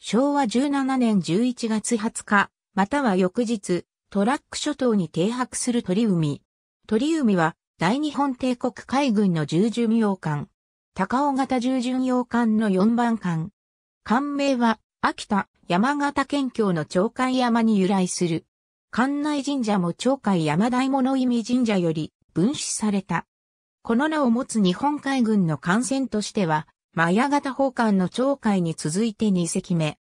昭和17年11月20日、または翌日、トラック諸島に停泊する鳥海。鳥海は、大日本帝国海軍の従順洋艦。高尾型従順洋艦の4番艦。艦名は、秋田、山形県境の鳥海山に由来する。館内神社も鳥海山大物意味神社より分子された。この名を持つ日本海軍の艦船としては、マヤ型宝冠の鳥海に続いて2隻目。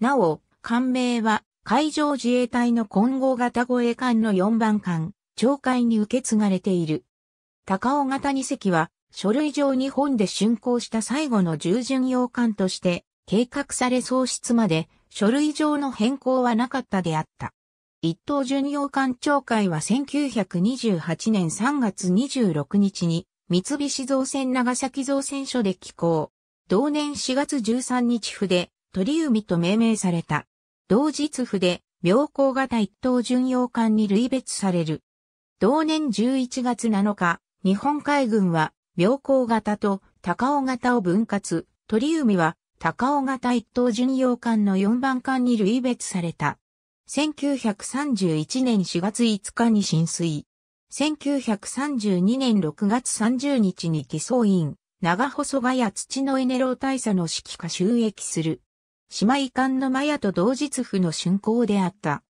なお、艦名は海上自衛隊の混合型護衛艦の4番艦、鳥海に受け継がれている。高尾型2隻は書類上日本で竣工した最後の従順洋艦として計画され喪失まで書類上の変更はなかったであった。一等巡洋艦長会は1928年3月26日に三菱造船長崎造船所で寄港。同年4月13日府で鳥海と命名された。同日府で妙高型一等巡洋艦に類別される。同年11月7日、日本海軍は、妙高型と高尾型を分割、鳥海は高尾型一等巡洋艦の4番艦に類別された。1931年4月5日に浸水。1932年6月30日に偽装員、長細賀や土のエネロー大佐の指揮下収益する。姉妹艦のマヤと同日府の竣工であった。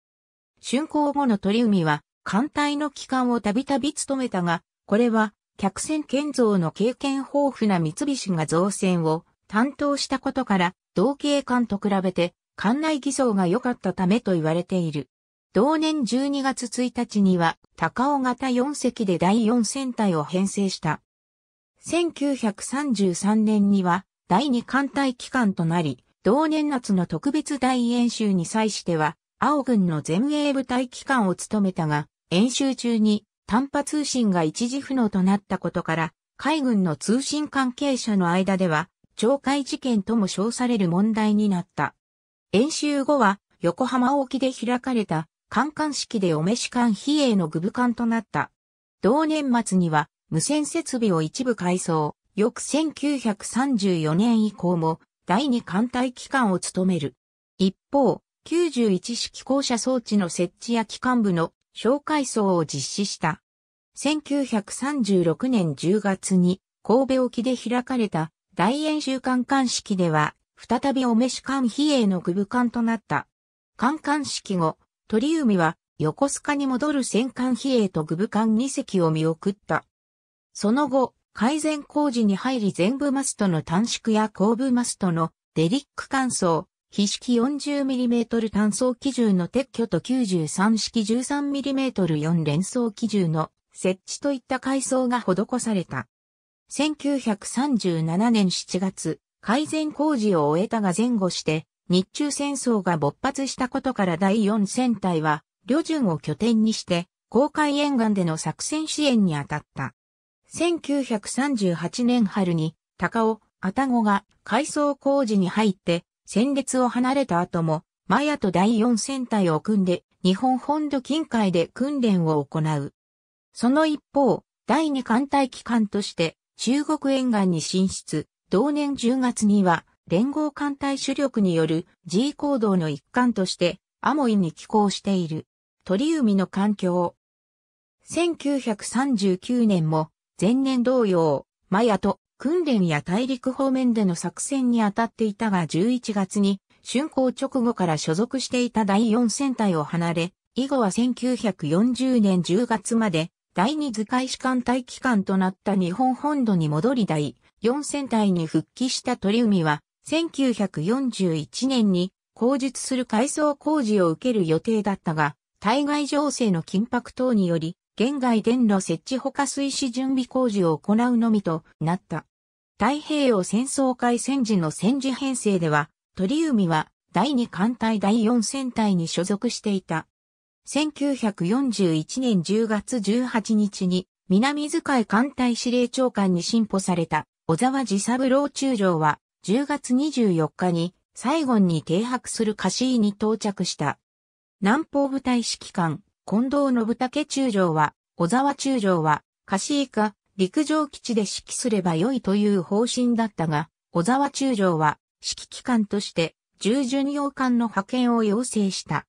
竣工後の鳥海は、艦隊の機関をたびたび務めたが、これは、客船建造の経験豊富な三菱が造船を担当したことから、同系艦と比べて、艦内偽装が良かったためと言われている。同年12月1日には、高尾型4隻で第4戦隊を編成した。1933年には第二艦隊機関となり、同年夏の特別大演習に際しては、青軍の前衛部隊機関を務めたが、演習中に短波通信が一時不能となったことから、海軍の通信関係者の間では、懲戒事件とも称される問題になった。演習後は、横浜沖で開かれた、艦艦式でお召し艦比叡の具部艦となった。同年末には、無線設備を一部改装、翌1934年以降も第二艦隊機関を務める。一方、91式校舎装置の設置や機関部の紹介層を実施した。1936年10月に神戸沖で開かれた大演習艦艦式では、再びお召し艦比叡の具部艦となった。艦艦式後、鳥海は横須賀に戻る戦艦比叡と具部艦2隻を見送った。その後、改善工事に入り全部マストの短縮や後部マストのデリック乾燥、非式 40mm 単層基準の撤去と93式 13mm4 連装基準の設置といった改装が施された。1937年7月、改善工事を終えたが前後して、日中戦争が勃発したことから第4戦隊は、旅順を拠点にして、公海沿岸での作戦支援に当たった。1938年春に高尾、愛宕が改装工事に入って戦列を離れた後も、マヤと第四戦隊を組んで日本本土近海で訓練を行う。その一方、第二艦隊機関として中国沿岸に進出、同年10月には連合艦隊主力による G 行動の一環としてアモイに寄港している。鳥海の環境。1939年も前年同様、マヤと訓練や大陸方面での作戦に当たっていたが11月に、竣工直後から所属していた第4戦隊を離れ、以後は1940年10月まで、第2図解士官隊機関となった日本本土に戻り第4戦隊に復帰した鳥海は、1941年に、工述する改装工事を受ける予定だったが、対外情勢の緊迫等により、現外電路設置ほか水資準備工事を行うのみとなった。太平洋戦争開戦時の戦時編成では、鳥海は第2艦隊第4戦隊に所属していた。1941年10月18日に南遣い艦隊司令長官に進歩された小沢治三郎中将は10月24日に西イに停泊するカシーに到着した。南方部隊指揮官近藤信武中将は、小沢中将は、貸以下、陸上基地で指揮すればよいという方針だったが、小沢中将は、指揮機関として、従巡洋艦の派遣を要請した。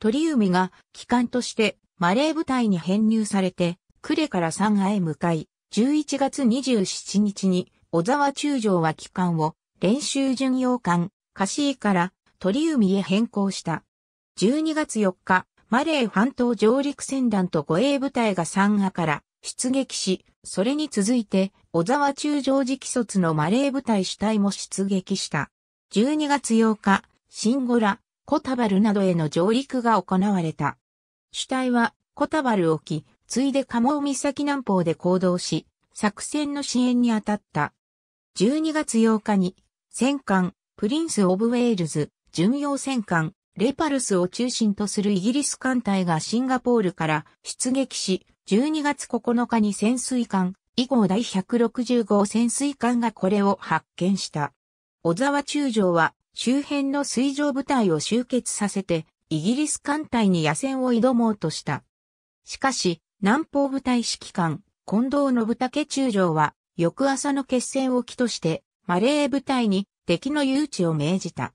鳥海が、機関として、マレー部隊に編入されて、呉から三賀へ向かい、11月27日に、小沢中将は機関を、練習巡洋艦、貸イから、鳥海へ変更した。12月4日、マレー半島上陸船団と護衛部隊が三河から出撃し、それに続いて小沢中常寺既卒のマレー部隊主体も出撃した。12月8日、シンゴラ、コタバルなどへの上陸が行われた。主体はコタバル沖、ついでカモウ岬南方で行動し、作戦の支援に当たった。12月8日に、戦艦、プリンス・オブ・ウェールズ、巡洋戦艦、レパルスを中心とするイギリス艦隊がシンガポールから出撃し、12月9日に潜水艦、以降第160号潜水艦がこれを発見した。小沢中将は周辺の水上部隊を集結させて、イギリス艦隊に野戦を挑もうとした。しかし、南方部隊指揮官、近藤信武中将は、翌朝の決戦を機として、マレー部隊に敵の誘致を命じた。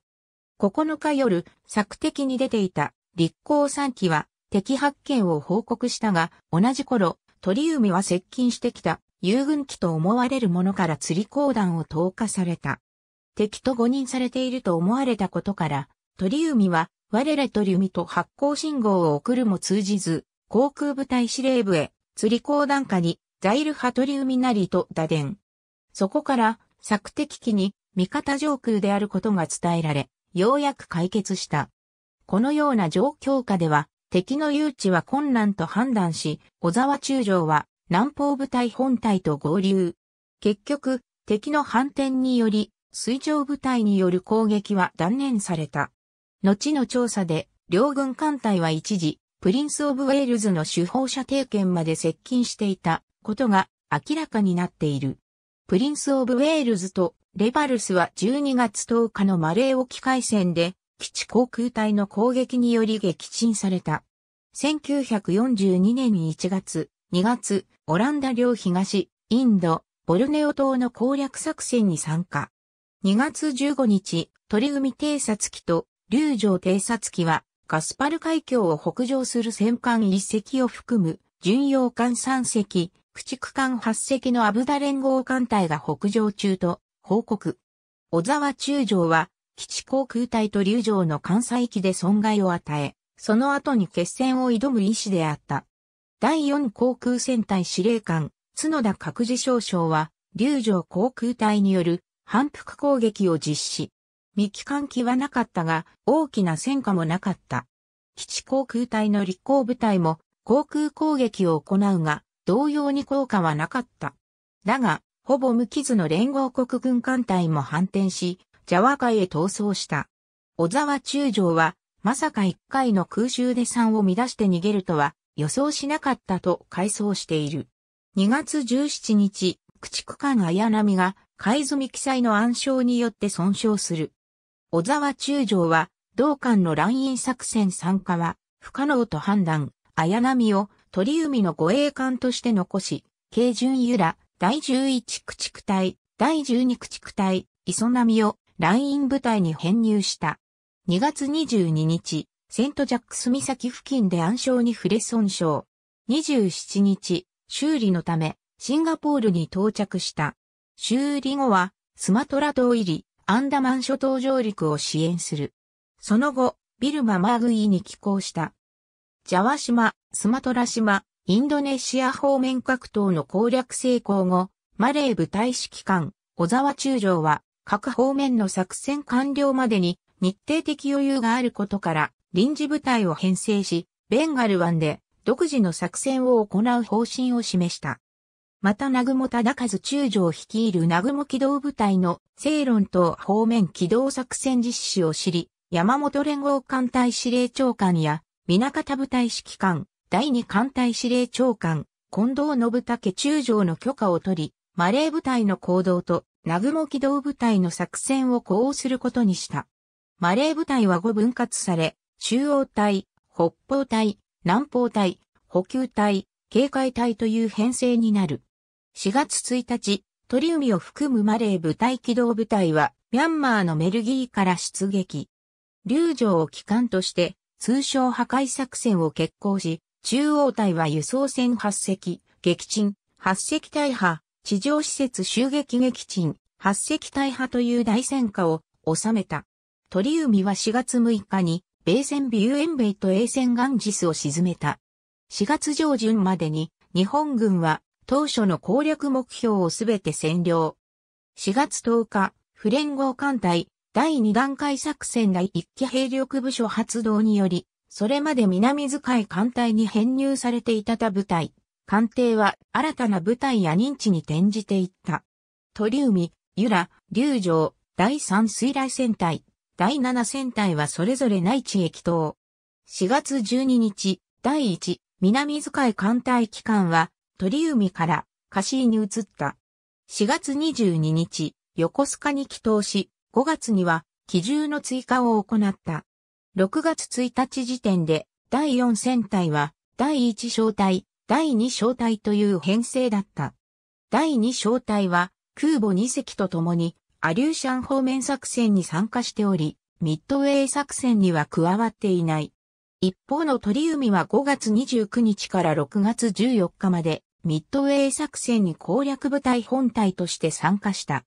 9日夜、策敵に出ていた立候3機は敵発見を報告したが、同じ頃、鳥海は接近してきた遊軍機と思われるものから釣り鋼弾を投下された。敵と誤認されていると思われたことから、鳥海は我ら鳥海と発光信号を送るも通じず、航空部隊司令部へ、釣り鋼弾下に、ザイル派鳥海なりと打電。そこから、作敵機に味方上空であることが伝えられ、ようやく解決した。このような状況下では、敵の誘致は困難と判断し、小沢中将は南方部隊本隊と合流。結局、敵の反転により、水上部隊による攻撃は断念された。後の調査で、両軍艦隊は一時、プリンス・オブ・ウェールズの主砲射程圏まで接近していたことが明らかになっている。プリンス・オブ・ウェールズとレバルスは12月10日のマレー沖海戦で、基地航空隊の攻撃により撃沈された。1942年1月、2月、オランダ領東、インド、ボルネオ島の攻略作戦に参加。2月15日、鳥海偵察機と竜城偵察機は、ガスパル海峡を北上する戦艦1隻を含む、巡洋艦3隻、駆逐艦8隻のアブダ連合艦隊が北上中と報告。小沢中将は、基地航空隊と竜城の関西機で損害を与え、その後に決戦を挑む意志であった。第4航空戦隊司令官、角田各自少将は、竜城航空隊による反復攻撃を実施。未期間機はなかったが、大きな戦果もなかった。基地航空隊の立候部隊も航空攻撃を行うが、同様に効果はなかった。だが、ほぼ無傷の連合国軍艦隊も反転し、ジャワ海へ逃走した。小沢中将は、まさか一回の空襲で3を乱して逃げるとは予想しなかったと回想している。2月17日、駆逐艦綾波が海積記載の暗礁によって損傷する。小沢中将は、同艦の乱飲作戦参加は不可能と判断、綾波を鳥海の護衛艦として残し、軽巡由ら第11駆逐隊、第12駆逐隊、磯波をライン部隊に編入した。2月22日、セントジャックス岬付近で暗礁に触れ損傷。27日、修理のため、シンガポールに到着した。修理後は、スマトラ島入り、アンダマン諸島上陸を支援する。その後、ビルマ・マーグイに寄港した。ジャワ島、スマトラ島、インドネシア方面格闘の攻略成功後、マレー部隊指揮官、小沢中将は、各方面の作戦完了までに日程的余裕があることから臨時部隊を編成し、ベンガル湾で独自の作戦を行う方針を示した。また、南雲忠和中将率いる南雲機動部隊の西論と方面機動作戦実施を知り、山本連合艦隊司令長官や、南方部隊指揮官、第二艦隊司令長官、近藤信武中将の許可を取り、マレー部隊の行動と、南雲機動部隊の作戦を呼応することにした。マレー部隊は5分割され、中央隊、北方隊、南方隊、補給隊、警戒隊という編成になる。4月1日、鳥海を含むマレー部隊機動部隊は、ミャンマーのメルギーから出撃。竜城を機関として、通称破壊作戦を決行し、中央隊は輸送船8隻、撃沈、8隻大破、地上施設襲撃撃沈、8隻大破という大戦果を収めた。鳥海は4月6日に、米船ビューエンベイと衛船ガンジスを沈めた。4月上旬までに、日本軍は当初の攻略目標をすべて占領。4月10日、フレン号艦隊第2段階作戦第1期兵力部署発動により、それまで南遣い艦隊に編入されていた他部隊、艦艇は新たな部隊や認知に転じていった。鳥海、由良、龍城、第三水雷戦隊、第七戦隊はそれぞれ内地へ帰投。4月12日、第一、南遣い艦隊機関は、鳥海から、シーに移った。4月22日、横須賀に帰島し、5月には、機銃の追加を行った。6月1日時点で、第4戦隊は、第1小隊、第2小隊という編成だった。第2小隊は、空母2隻と共に、アリューシャン方面作戦に参加しており、ミッドウェイ作戦には加わっていない。一方の鳥海は5月29日から6月14日まで、ミッドウェイ作戦に攻略部隊本隊として参加した。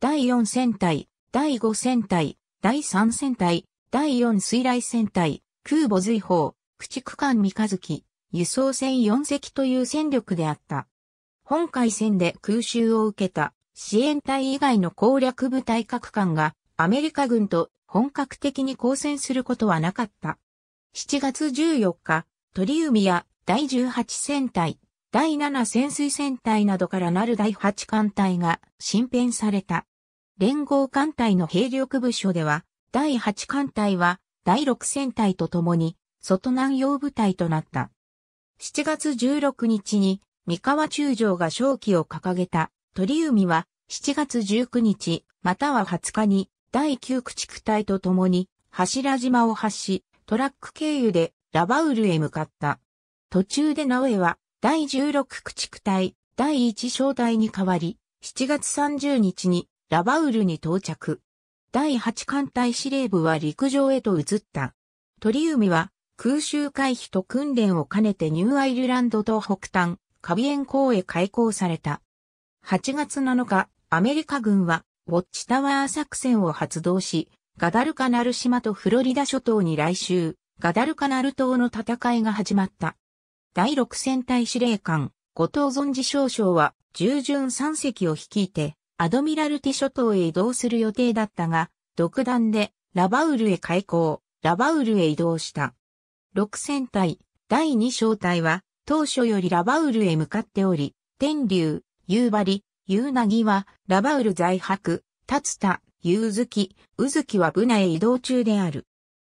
第4戦隊、第5戦隊、第3戦隊、第4水雷戦隊、空母随砲、駆逐艦三日月、輸送船4隻という戦力であった。本海戦で空襲を受けた支援隊以外の攻略部隊各艦がアメリカ軍と本格的に交戦することはなかった。7月14日、鳥海や第18戦隊、第7潜水戦隊などからなる第8艦隊が新編された。連合艦隊の兵力部署では、第8艦隊は第6戦隊と共に外南洋部隊となった。7月16日に三河中将が勝機を掲げた鳥海は7月19日または20日に第9駆逐隊と共に柱島を発しトラック経由でラバウルへ向かった。途中で直江は第16駆逐隊第1小隊に代わり7月30日にラバウルに到着。第8艦隊司令部は陸上へと移った。鳥海は空襲回避と訓練を兼ねてニューアイルランドと北端、カビエン港へ開港された。8月7日、アメリカ軍はウォッチタワー作戦を発動し、ガダルカナル島とフロリダ諸島に来襲、ガダルカナル島の戦いが始まった。第6戦隊司令官、後藤存次少将は従順3隻を率いて、アドミラルティ諸島へ移動する予定だったが、独断でラバウルへ開港、ラバウルへ移動した。6戦隊、第2小隊は、当初よりラバウルへ向かっており、天竜、夕張、夕凪は、ラバウル在泊、達田、夕月、宇月はブナへ移動中である。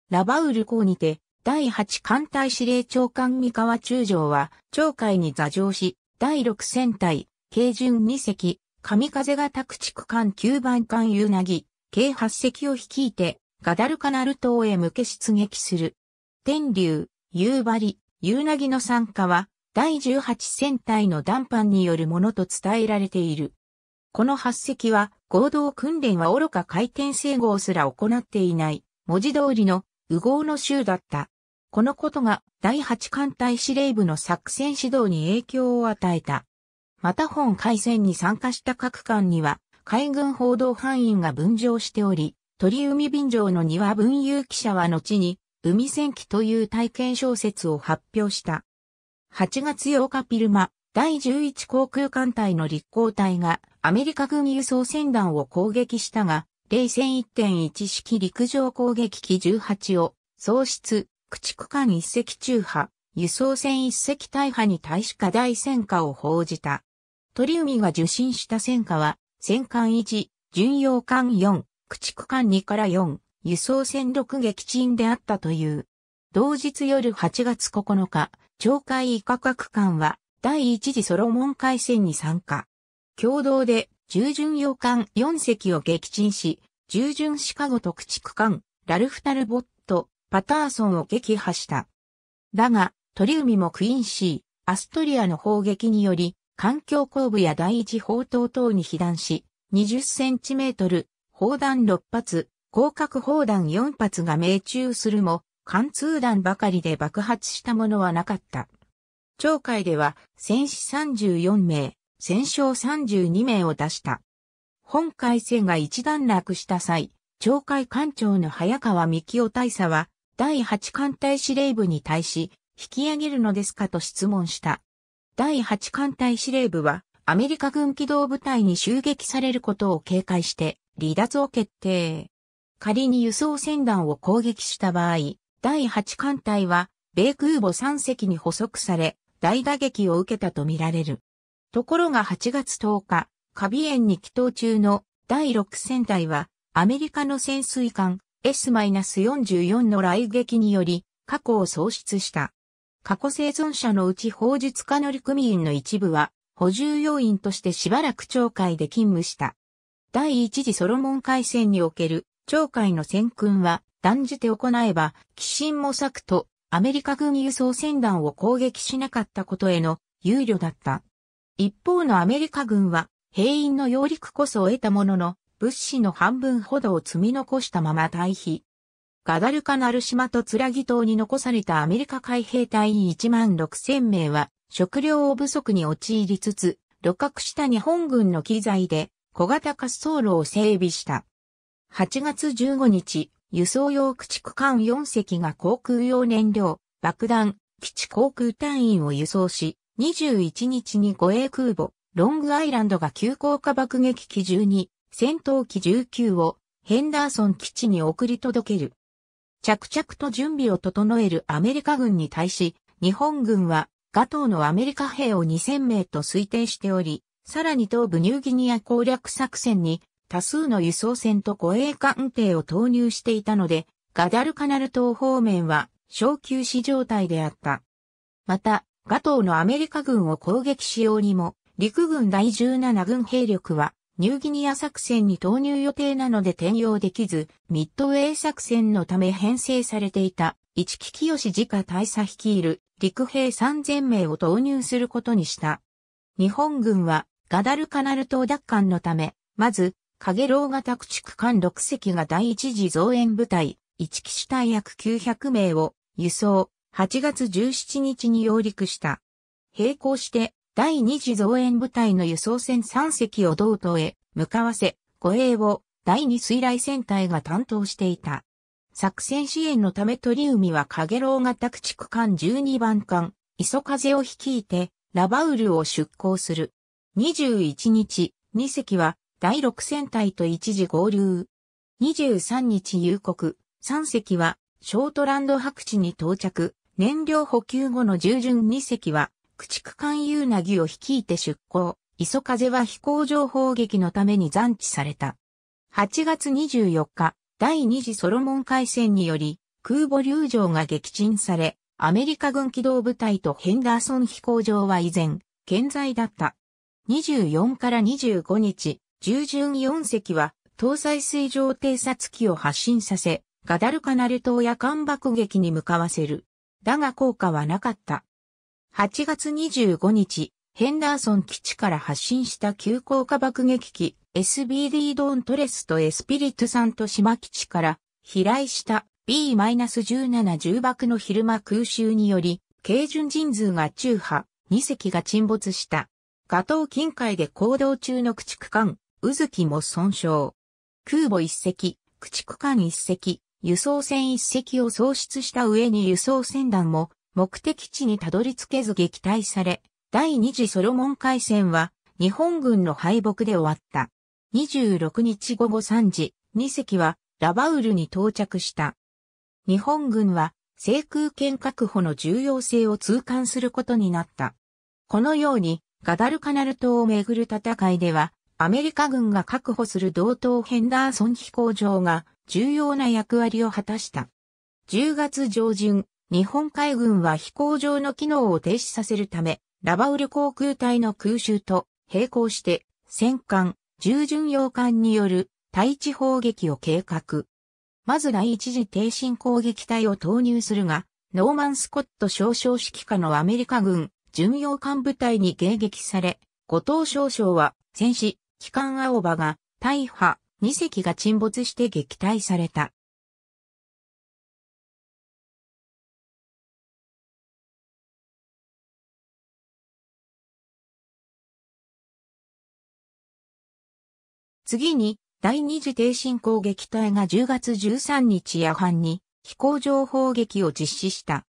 ラバウル港にて、第8艦隊司令長官三河中将は、長海に座上し、第6戦隊、軽巡2隻、神風が宅地区間9番間ユナギ、計8隻を率いて、ガダルカナル島へ向け出撃する。天竜、夕張、夕凪の参加は、第18戦隊の談判によるものと伝えられている。この8隻は、合同訓練は愚か回転整合すら行っていない、文字通りの、右合の州だった。このことが第8艦隊司令部の作戦指導に影響を与えた。また本海戦に参加した各艦には、海軍報道範囲が分譲しており、鳥海便乗の庭文有記者は後に、海戦記という体験小説を発表した。8月8日ピルマ、第11航空艦隊の立航隊がアメリカ軍輸送船団を攻撃したが、冷戦1.1式陸上攻撃機18を喪失、駆逐艦1隻中破、輸送船1隻大破に対し課題戦果を報じた。鳥海が受信した戦火は、戦艦1、巡洋艦4、駆逐艦2から4、輸送戦6撃沈であったという。同日夜8月9日、長海以科各艦は、第一次ソロモン海戦に参加。共同で、従巡洋艦4隻を撃沈し、従巡シカゴと駆逐艦、ラルフタルボット、パターソンを撃破した。だが、鳥海もクインシー、アストリアの砲撃により、環境工部や第一砲塔等に被弾し、20センチメートル、砲弾6発、広角砲弾4発が命中するも、貫通弾ばかりで爆発したものはなかった。町会では戦死34名、戦傷32名を出した。本海戦が一段落した際、町会艦長の早川幹夫大佐は、第8艦隊司令部に対し、引き上げるのですかと質問した。第8艦隊司令部は、アメリカ軍機動部隊に襲撃されることを警戒して、離脱を決定。仮に輸送船団を攻撃した場合、第8艦隊は、米空母3隻に捕捉され、大打撃を受けたとみられる。ところが8月10日、カビエンに祈祷中の第6戦隊は、アメリカの潜水艦 S-44 の雷撃により、過去を喪失した。過去生存者のうち法術家乗組員の一部は、補充要員としてしばらく町会で勤務した。第一次ソロモン海戦における町会の戦訓は断じて行えば、寄進模索とアメリカ軍輸送船団を攻撃しなかったことへの憂慮だった。一方のアメリカ軍は兵員の揚陸こそ得たものの、物資の半分ほどを積み残したまま退避。ガダルカナル島とツラギ島に残されたアメリカ海兵隊員1万6000名は食料を不足に陥りつつ、露獲した日本軍の機材で小型滑走路を整備した。8月15日、輸送用駆逐艦4隻が航空用燃料、爆弾、基地航空隊員を輸送し、21日に護衛空母、ロングアイランドが急降下爆撃機12、戦闘機19をヘンダーソン基地に送り届ける。着々と準備を整えるアメリカ軍に対し、日本軍は、ガトーのアメリカ兵を2000名と推定しており、さらに東部ニューギニア攻略作戦に多数の輸送船と護衛艦艇を投入していたので、ガダルカナル島方面は小休止状態であった。また、ガトーのアメリカ軍を攻撃しようにも、陸軍第17軍兵力はニューギニア作戦に投入予定なので転用できず、ミッドウェイ作戦のため編成されていた、市木清自家大佐率いる陸兵3000名を投入することにした。日本軍は、ガダルカナル島奪還のため、まず、影ウ型駆逐艦6隻が第一次増援部隊、一木主隊約900名を輸送、8月17日に揚陸した。並行して、第二次増援部隊の輸送船3隻を道東へ向かわせ、護衛を第二水雷戦隊が担当していた。作戦支援のため鳥海は影ゲ型駆が宅地区間12番艦、磯風を率いて、ラバウルを出港する。21日、2隻は第6戦隊と一時合流。23日夕刻、3隻はショートランド白地に到着。燃料補給後の従順2隻は駆逐艦ユーナギを率いて出港、磯風は飛行場砲撃のために残地された。8月24日、第二次ソロモン海戦により、空母流場が撃沈され、アメリカ軍機動部隊とヘンダーソン飛行場は依然、健在だった。24から25日、従順4隻は、搭載水上偵察機を発進させ、ガダルカナル島や艦爆撃に向かわせる。だが効果はなかった。8月25日、ヘンダーソン基地から発進した急降下爆撃機 SBD ドーントレスとエスピリットさんと島基地から飛来した B-17 重爆の昼間空襲により、軽巡人数が中波、2隻が沈没した。ガトー近海で行動中の駆逐艦、うずきも損傷。空母1隻、駆逐艦1隻、輸送船1隻を喪失した上に輸送船団も目的地にたどり着けず撃退され、第二次ソロモン海戦は日本軍の敗北で終わった。26日午後3時、2隻はラバウルに到着した。日本軍は制空権確保の重要性を痛感することになった。このようにガダルカナル島をめぐる戦いでは、アメリカ軍が確保する同等ヘンダーソン飛行場が重要な役割を果たした。10月上旬、日本海軍は飛行場の機能を停止させるため、ラバウル航空隊の空襲と並行して、戦艦、従巡洋艦による対地砲撃を計画。まず第一次停進攻撃隊を投入するが、ノーマン・スコット少将指揮下のアメリカ軍、巡洋艦部隊に迎撃され、後藤少将は、戦士、機関青葉が、大破、2隻が沈没して撃退された。次に、第二次低進攻撃隊が10月13日夜半に飛行情報撃を実施した。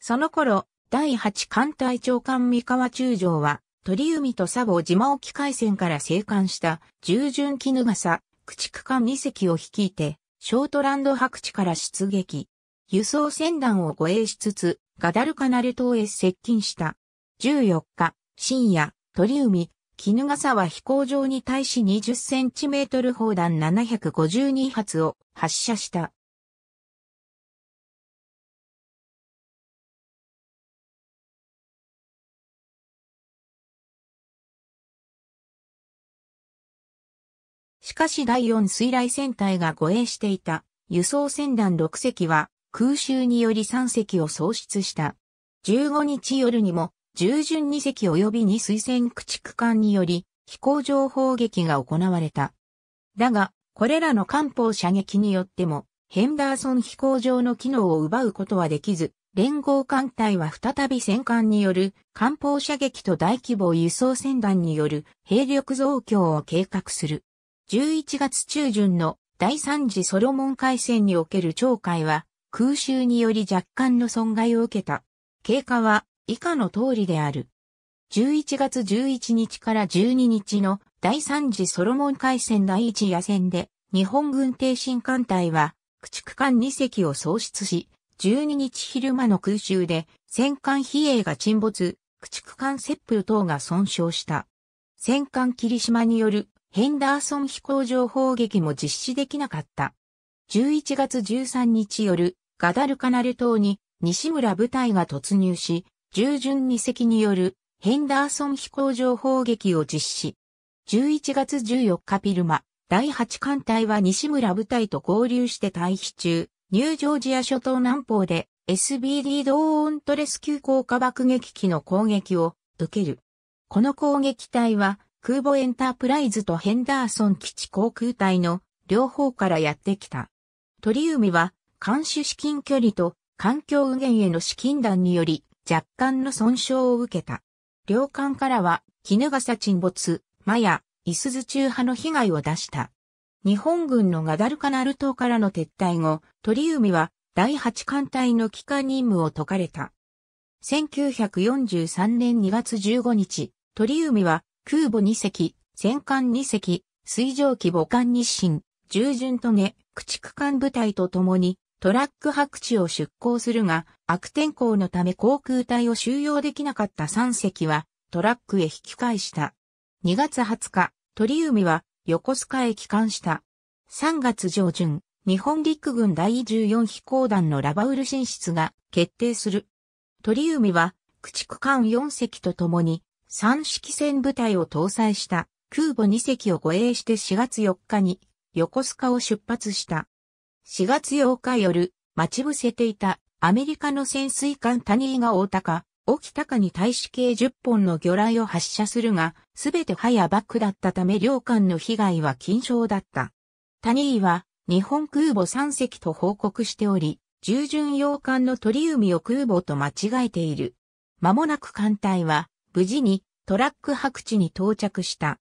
その頃、第八艦隊長官三河中将は、鳥海と佐保島沖海戦から生還した従順絹笠、駆逐艦2隻を率いて、ショートランド白地から出撃。輸送船団を護衛しつつ、ガダルカナル島へ接近した。14日、深夜、鳥海、ガ笠は飛行場に対し20センチメートル砲弾752発を発射した。しかし第4水雷戦隊が護衛していた輸送船団6隻は空襲により3隻を喪失した。15日夜にも従順2隻及び2水戦駆逐艦により飛行場砲撃が行われた。だが、これらの艦砲射撃によっても、ヘンダーソン飛行場の機能を奪うことはできず、連合艦隊は再び戦艦による艦砲射撃と大規模輸送船団による兵力増強を計画する。11月中旬の第三次ソロモン海戦における懲戒は空襲により若干の損害を受けた。経過は以下の通りである。11月11日から12日の第3次ソロモン海戦第1夜戦で、日本軍艇新艦隊は、駆逐艦2隻を喪失し、12日昼間の空襲で、戦艦比叡が沈没、駆逐艦セップ等が損傷した。戦艦霧島によるヘンダーソン飛行場砲撃も実施できなかった。11月13日夜、ガダルカナル島に西村部隊が突入し、従順2隻によるヘンダーソン飛行場砲撃を実施。11月14日ピルマ、第8艦隊は西村部隊と合流して退避中、ニュージョージア諸島南方で SBD ドーントレス級降下爆撃機の攻撃を受ける。この攻撃隊は空母エンタープライズとヘンダーソン基地航空隊の両方からやってきた。鳥海は監視至近距離と環境右舷への資金弾により若干の損傷を受けた。両艦からは、絹笠沈没、マヤ、イスズ中派の被害を出した。日本軍のガダルカナル島からの撤退後、鳥海は第8艦隊の帰還任務を解かれた。1943年2月15日、鳥海は空母2隻、戦艦2隻、水蒸気母艦日清、従順とね、駆逐艦部隊と共にトラック白地を出港するが、悪天候のため航空隊を収容できなかった3隻は、トラックへ引き返した。2月20日、鳥海は横須賀へ帰還した。3月上旬、日本陸軍第14飛行団のラバウル進出が決定する。鳥海は駆逐艦4隻と共に3式戦部隊を搭載した空母2隻を護衛して4月4日に横須賀を出発した。4月8日夜、待ち伏せていたアメリカの潜水艦谷井が大高、沖高に対し計10本の魚雷を発射するが、すべて早バックだったため両艦の被害は緊張だった。谷井は日本空母3隻と報告しており、従順洋艦の鳥海を空母と間違えている。間もなく艦隊は無事にトラック白地に到着した。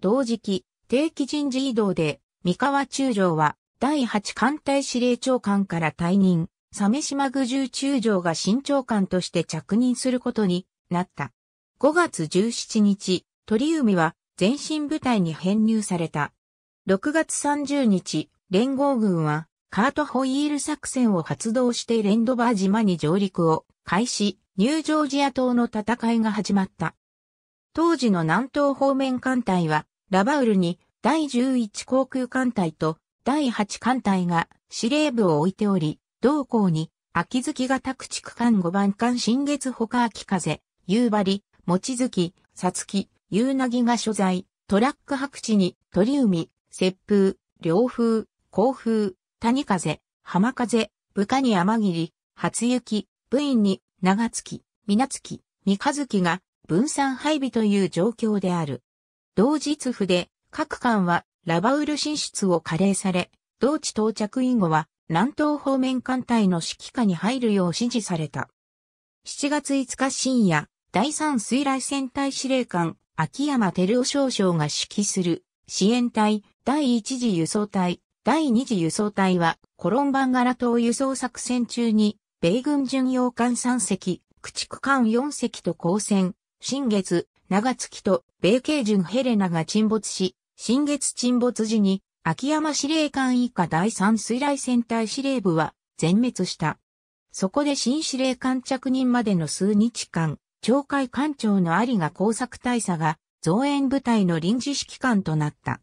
同時期、定期人事異動で三河中将は第8艦隊司令長官から退任、サメ島愚従中将が新長官として着任することになった。5月17日、鳥海は前進部隊に編入された。6月30日、連合軍はカートホイール作戦を発動してレンドバー島に上陸を開始、ニュージョージア島の戦いが始まった。当時の南東方面艦隊はラバウルに第11航空艦隊と第8艦隊が司令部を置いており、同校に、秋月が宅地区艦5番艦新月か秋風、夕張、望月、さつき、夕なぎが所在、トラック白地に、鳥海、雪風、涼風、甲風、谷風、浜風、部下に天霧、初雪、部員に、長月、水月、三日月が分散配備という状況である。同日府で、各艦はラバウル進出を加齢され、同地到着以後は南東方面艦隊の指揮下に入るよう指示された。7月5日深夜、第3水雷戦隊司令官、秋山照夫少将が指揮する、支援隊、第1次輸送隊、第2次輸送隊は、コロンバンガラ島輸送作戦中に、米軍巡洋艦3隻、駆逐艦4隻と交戦、新月、長月と米系巡ヘレナが沈没し、新月沈没時に、秋山司令官以下第三水雷戦隊司令部は全滅した。そこで新司令官着任までの数日間、懲戒官庁の有賀工作大佐が増援部隊の臨時指揮官となった。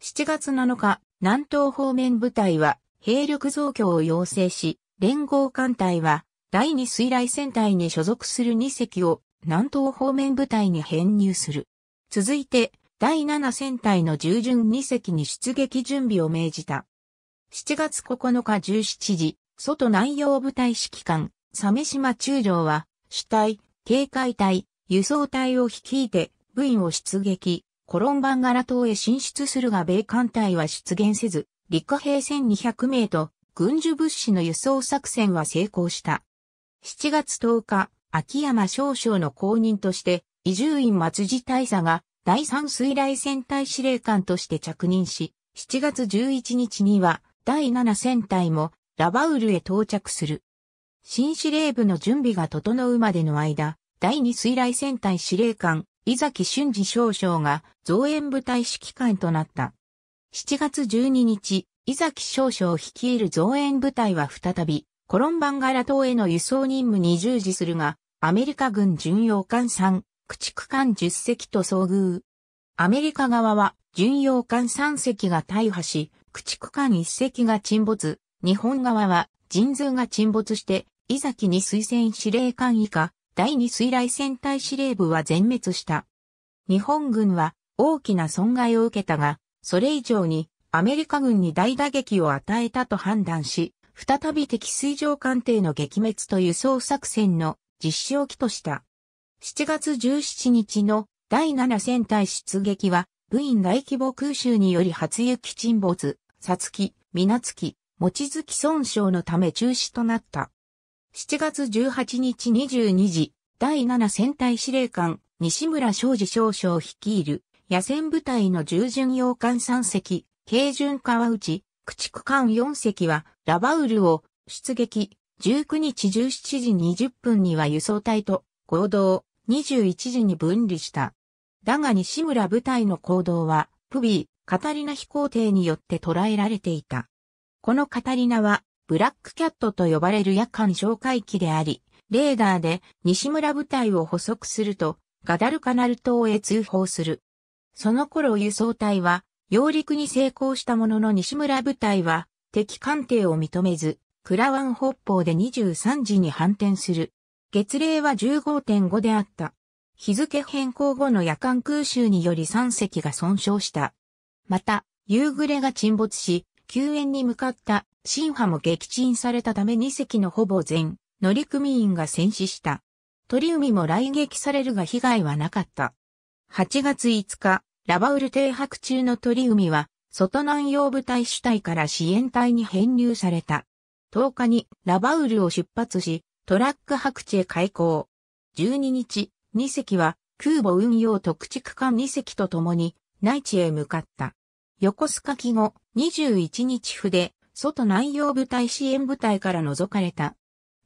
7月7日、南東方面部隊は兵力増強を要請し、連合艦隊は第2水雷戦隊に所属する2隻を南東方面部隊に編入する。続いて、第7戦隊の従順2隻に出撃準備を命じた。7月9日17時、外南洋部隊指揮官、鮫島中将は、主体、警戒隊、輸送隊を率いて、部員を出撃、コロンバンガラ島へ進出するが米艦隊は出現せず、陸兵1200名と、軍需物資の輸送作戦は成功した。7月10日、秋山少将の後任として、伊集院松地大佐が第3水雷戦隊司令官として着任し、7月11日には第7戦隊もラバウルへ到着する。新司令部の準備が整うまでの間、第2水雷戦隊司令官、伊崎俊二少将が増援部隊指揮官となった。7月12日、伊崎少将を率いる増援部隊は再び、コロンバンガラ島への輸送任務に従事するが、アメリカ軍巡洋艦3、駆逐艦10隻と遭遇。アメリカ側は、巡洋艦3隻が大破し、駆逐艦1隻が沈没、日本側は、人数が沈没して、伊崎に推薦司令官以下、第2水雷戦隊司令部は全滅した。日本軍は大きな損害を受けたが、それ以上にアメリカ軍に大打撃を与えたと判断し、再び敵水上艦艇の撃滅と輸送作戦の実施を起とした。7月17日の第7戦隊出撃は、部員大規模空襲により初雪沈没、さつき、みなつき、もちづき損傷のため中止となった。7月18日22時、第7戦隊司令官、西村昌司少将率いる、野戦部隊の従順洋艦3隻、軽巡川内、駆逐艦4隻は、ラバウルを出撃、19日17時20分には輸送隊と行動、21時に分離した。だが西村部隊の行動は、プビー、カタリナ飛行艇によって捉えられていた。このカタリナは、ブラックキャットと呼ばれる夜間哨戒機であり、レーダーで西村部隊を捕捉すると、ガダルカナル島へ通報する。その頃輸送隊は、揚陸に成功したものの西村部隊は、敵艦艇を認めず、クラワン北方で23時に反転する。月齢は15.5であった。日付変更後の夜間空襲により3隻が損傷した。また、夕暮れが沈没し、救援に向かった新波も撃沈されたため2隻のほぼ全乗組員が戦死した。鳥海も来撃されるが被害はなかった。8月5日、ラバウル停泊中の鳥海は、外南洋部隊主体から支援隊に編入された。10日にラバウルを出発し、トラック白地へ開港。12日、2隻は空母運用特地区2隻と共に内地へ向かった。横須賀機後、21日筆、外南洋部隊支援部隊から除かれた。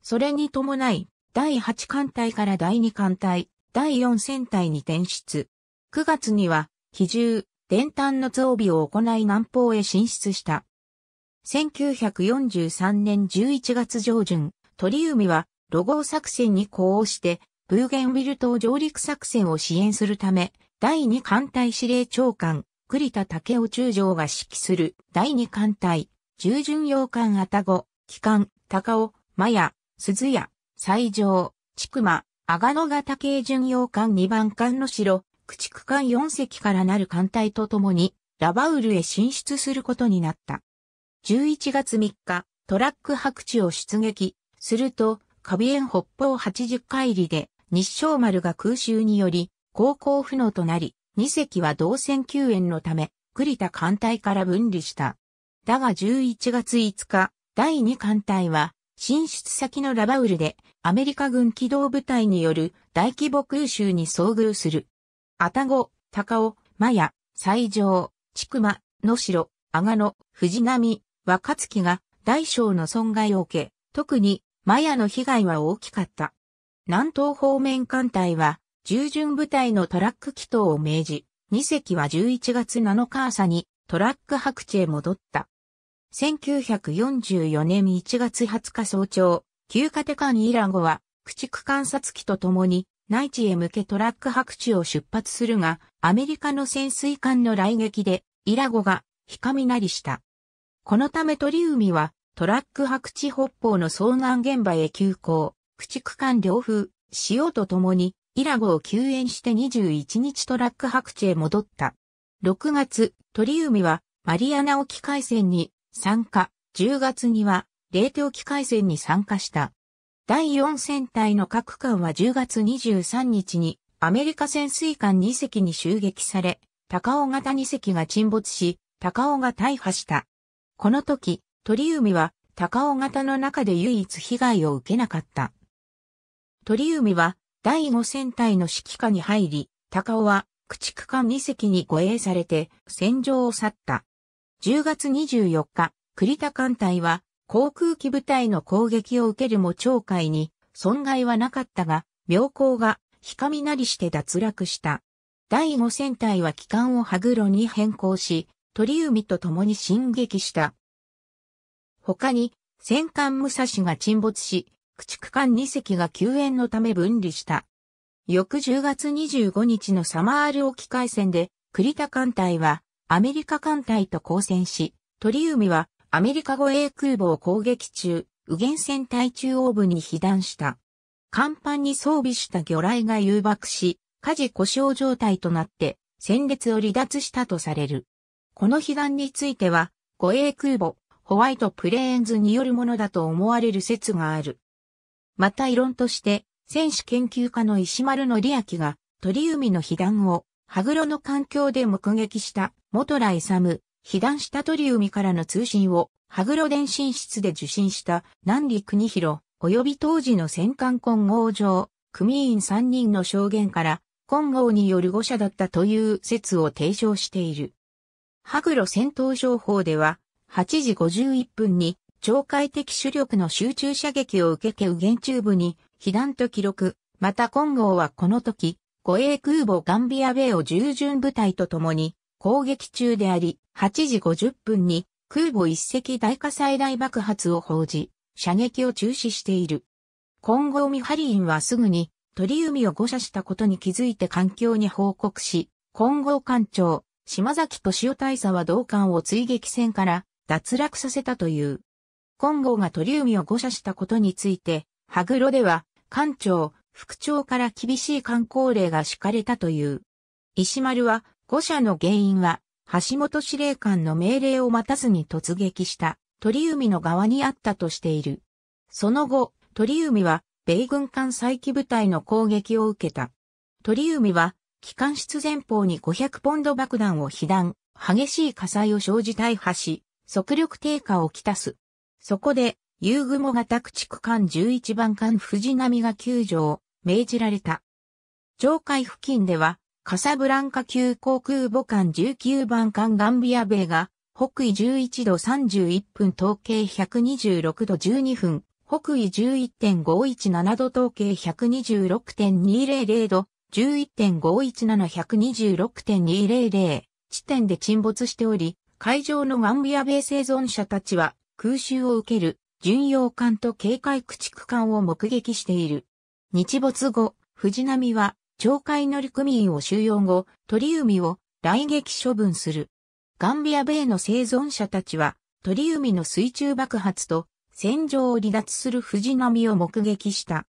それに伴い、第8艦隊から第2艦隊、第4戦隊に転出。9月には、機銃、電端の増備を行い南方へ進出した。1943年11月上旬、鳥海は、ロゴー作戦に呼応して、ブーゲンビル島上陸作戦を支援するため、第2艦隊司令長官、栗田武雄中将が指揮する第2艦隊、従巡洋艦アタゴ、機関、高尾、マヤ、鈴屋、西条、千曲、阿賀野型系巡洋艦2番艦の城、駆逐艦4隻からなる艦隊と共に、ラバウルへ進出することになった。11月3日、トラック白地を出撃、すると、カビエン北方80海里で、日照丸が空襲により、航行不能となり、二隻は動線救援のため、栗田艦隊から分離した。だが11月5日、第二艦隊は、進出先のラバウルで、アメリカ軍機動部隊による大規模空襲に遭遇する。アタゴ、タカオ、マヤ、西条、マ、ノシロ、アガノ、藤波、若月が大小の損害を受け、特にマヤの被害は大きかった。南東方面艦隊は、従順部隊のトラック祈祷を命じ、2隻は11月7日朝にトラック白地へ戻った。1944年1月20日早朝、旧カテカンイラゴは、駆逐観察機と共に内地へ向けトラック白地を出発するが、アメリカの潜水艦の来撃で、イラゴが、ひかみなりした。このため鳥海は、トラック白地北方の遭難現場へ急行、駆逐艦両風、潮と共に、イラゴを救援して21日トラック白地へ戻った。6月、鳥海はマリアナ沖海戦に参加、10月にはレーテ沖海戦に参加した。第4戦隊の各艦は10月23日にアメリカ潜水艦2隻に襲撃され、高尾型2隻が沈没し、高尾が大破した。この時、鳥海は高尾型の中で唯一被害を受けなかった。鳥海は第五戦隊の指揮下に入り、高尾は駆逐艦2隻に護衛されて戦場を去った。10月24日、栗田艦隊は航空機部隊の攻撃を受けるも懲海に損害はなかったが、妙高がひかみなりして脱落した。第五戦隊は機関を羽黒に変更し、鳥海と共に進撃した。他に、戦艦武蔵が沈没し、駆逐艦2隻が救援のため分離した。翌10月25日のサマール沖海戦で、栗田艦隊はアメリカ艦隊と交戦し、鳥海はアメリカ護衛空母を攻撃中、右舷船隊中央部に被弾した。甲板に装備した魚雷が誘爆し、火事故障状態となって、戦列を離脱したとされる。この被弾については、護衛空母、ホワイトプレーンズによるものだと思われる説がある。また異論として、戦士研究家の石丸則明が鳥海の被弾を羽黒の環境で目撃した元来サム、被弾した鳥海からの通信を羽黒電信室で受信した南里国広及び当時の戦艦混合上、組員3人の証言から混合による誤射だったという説を提唱している。羽黒戦闘商法では8時51分に懲戒的主力の集中射撃を受けて右舷中部に被弾と記録。また今剛はこの時、護衛空母ガンビアイを従順部隊と共に攻撃中であり、8時50分に空母一隻大火災大爆発を報じ、射撃を中止している。今後ミハリンはすぐに鳥海を誤射したことに気づいて環境に報告し、今後艦長、島崎敏夫大佐は同艦を追撃戦から脱落させたという。金剛が鳥海を誤射したことについて、羽黒では、艦長、副長から厳しい観光令が敷かれたという。石丸は、誤射の原因は、橋本司令官の命令を待たずに突撃した鳥海の側にあったとしている。その後、鳥海は米軍艦再起部隊の攻撃を受けた。鳥海は機関室前方に500ポンド爆弾を被弾、激しい火災を生じ大破し、速力低下をきたす。そこで、夕雲型駆逐艦11番艦藤波が救助を命じられた。上海付近では、カサブランカ級航空母艦19番艦ガンビア米が、北緯11度31分統計126度12分、北緯11.517度統計126.200度、11.517126.200地点で沈没しており、海上のワンビア米生存者たちは空襲を受ける巡洋艦と警戒駆逐艦を目撃している。日没後、藤波は懲戒乗組員を収容後、鳥海を来撃処分する。ガンビア米の生存者たちは鳥海の水中爆発と戦場を離脱する藤波を目撃した。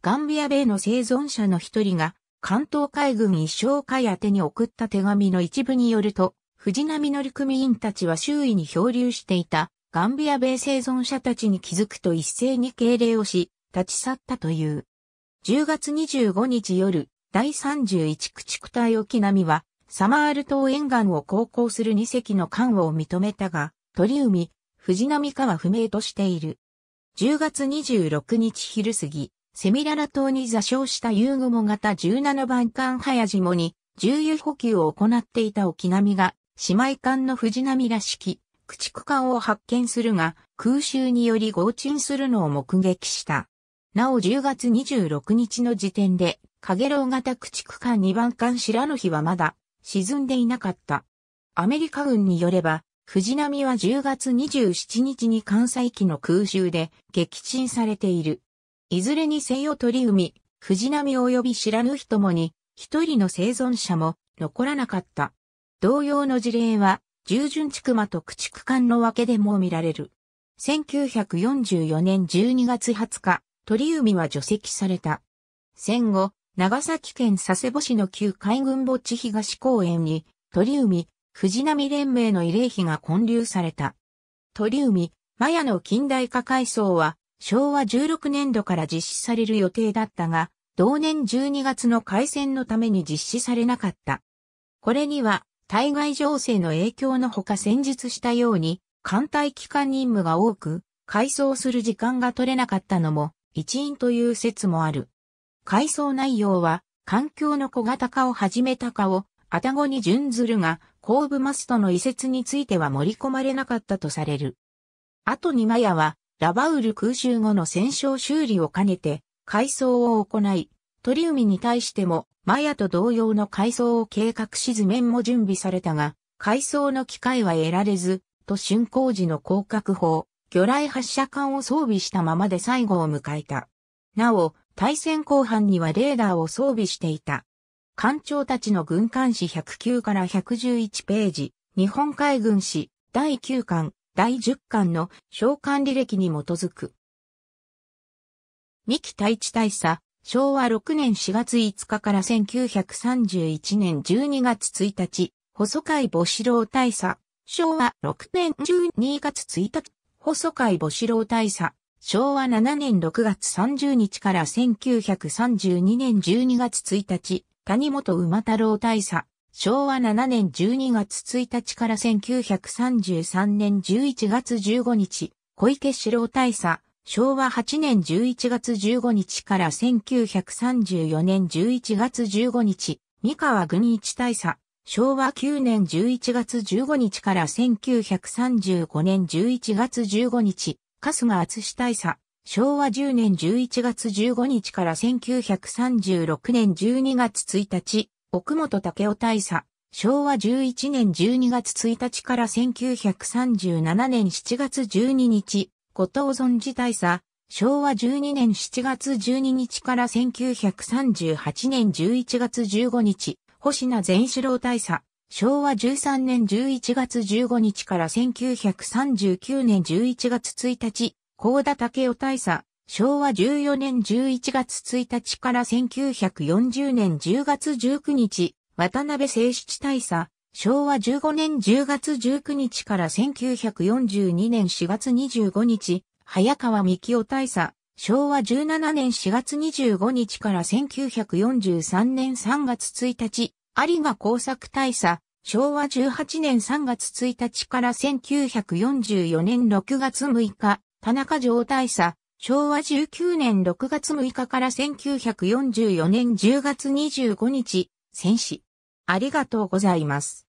ガンビア米の生存者の一人が関東海軍一生会宛に送った手紙の一部によると、藤波乗組員たちは周囲に漂流していたガンビア米生存者たちに気づくと一斉に敬礼をし、立ち去ったという。10月25日夜、第31駆逐隊沖波は、サマール島沿岸を航行する2隻の艦を認めたが、鳥海、藤波かは不明としている。10月26日昼過ぎ、セミララ島に座礁したユーモ型17番艦早島に重油補給を行っていた沖波が姉妹艦の藤波らしき駆逐艦を発見するが、空襲により合沈するのを目撃した。なお10月26日の時点で、カゲロウ型駆逐艦2番艦白の日はまだ沈んでいなかった。アメリカ軍によれば、藤波は10月27日に関西機の空襲で撃沈されている。いずれにせよ鳥海、藤波及び白ぬ日ともに、一人の生存者も残らなかった。同様の事例は、従順地区間と駆逐艦の分けでも見られる。1944年12月20日、鳥海は除籍された。戦後、長崎県佐世保市の旧海軍墓地東公園に、鳥海、藤波連盟の慰霊碑が建立された。鳥海、マヤの近代化改装は、昭和16年度から実施される予定だったが、同年12月の開戦のために実施されなかった。これには、対外情勢の影響のほか先述したように、艦隊機関任務が多く、改装する時間が取れなかったのも、一因という説もある。改装内容は、環境の小型化を始めたかを、あたごに準ずるが、後部マストの移設については盛り込まれなかったとされる。あとにマヤは、ラバウル空襲後の戦勝修理を兼ねて、改装を行い、鳥海に対してもマヤと同様の改装を計画し図面も準備されたが、改装の機会は得られず、と竣工時の降格砲、魚雷発射艦を装備したままで最後を迎えた。なお、対戦後半にはレーダーを装備していた。艦長たちの軍艦誌109から111ページ、日本海軍誌第9巻、第10巻の召喚履歴に基づく。三木太一大佐、昭和6年4月5日から1931年12月1日、細海母子郎大佐、昭和6年12月1日、細海母子郎大佐、昭和7年6月30日から1932年12月1日、谷本馬太郎大佐、昭和7年12月1日から1933年11月15日、小池志郎大佐、昭和8年11月15日から1934年11月15日、三河軍一大佐、昭和9年11月15日から1935年11月15日、春日厚志大佐、昭和10年11月15日から1936年12月1日、奥本武雄大佐、昭和11年12月1日から1937年7月12日、ご当存自大佐、昭和12年7月12日から1938年11月15日、星名善四郎大佐、昭和13年11月15日から1939年11月1日、高田武雄大佐、昭和14年11月1日から1940年10月19日、渡辺正七大佐、昭和15年10月19日から1942年4月25日、早川幹夫大佐、昭和17年4月25日から1943年3月1日、有賀工作大佐、昭和18年3月1日から1944年6月6日、田中城大佐、昭和19年6月6日から1944年10月25日、戦死。ありがとうございます。